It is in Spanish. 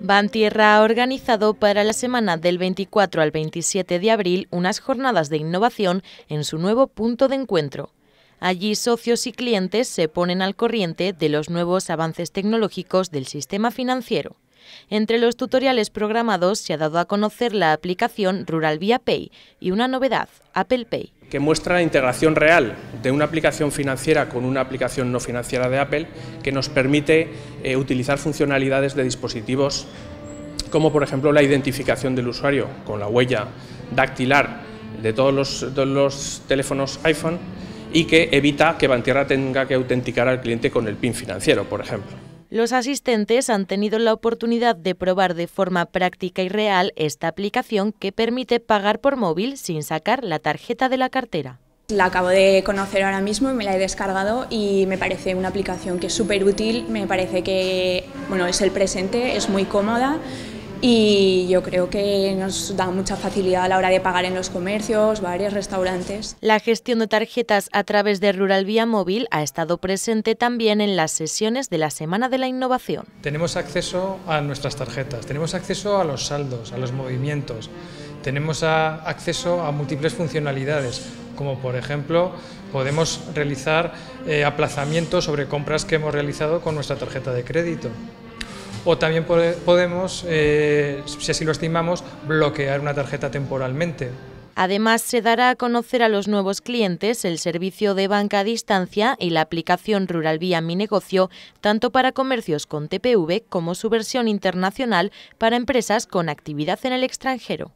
Bantierra ha organizado para la semana del 24 al 27 de abril unas jornadas de innovación en su nuevo punto de encuentro. Allí socios y clientes se ponen al corriente de los nuevos avances tecnológicos del sistema financiero. Entre los tutoriales programados se ha dado a conocer la aplicación Rural Via Pay y una novedad, Apple Pay que muestra la integración real de una aplicación financiera con una aplicación no financiera de Apple que nos permite eh, utilizar funcionalidades de dispositivos como por ejemplo la identificación del usuario con la huella dactilar de todos los, teléfonos iPhone y que evita que Bantierra tenga que autenticar al cliente con el PIN financiero, por ejemplo. Los asistentes han tenido la oportunidad de probar de forma práctica y real esta aplicación que permite pagar por móvil sin sacar la tarjeta de la cartera. La acabo de conocer ahora mismo y me la he descargado y me parece una aplicación que es súper útil, me parece que bueno, es el presente, es muy cómoda y yo creo que nos da mucha facilidad a la hora de pagar en los comercios, varios restaurantes. La gestión de tarjetas a través de Rural Vía Móvil ha estado presente también en las sesiones de la Semana de la Innovación. Tenemos acceso a nuestras tarjetas, tenemos acceso a los saldos, a los movimientos, tenemos acceso a múltiples funcionalidades, como por ejemplo podemos realizar eh, aplazamientos sobre compras que hemos realizado con nuestra tarjeta de crédito o también podemos, eh, si así lo estimamos, bloquear una tarjeta temporalmente. Además, se dará a conocer a los nuevos clientes el servicio de banca a distancia y la aplicación Rural Vía Mi Negocio, tanto para comercios con TPV como su versión internacional para empresas con actividad en el extranjero.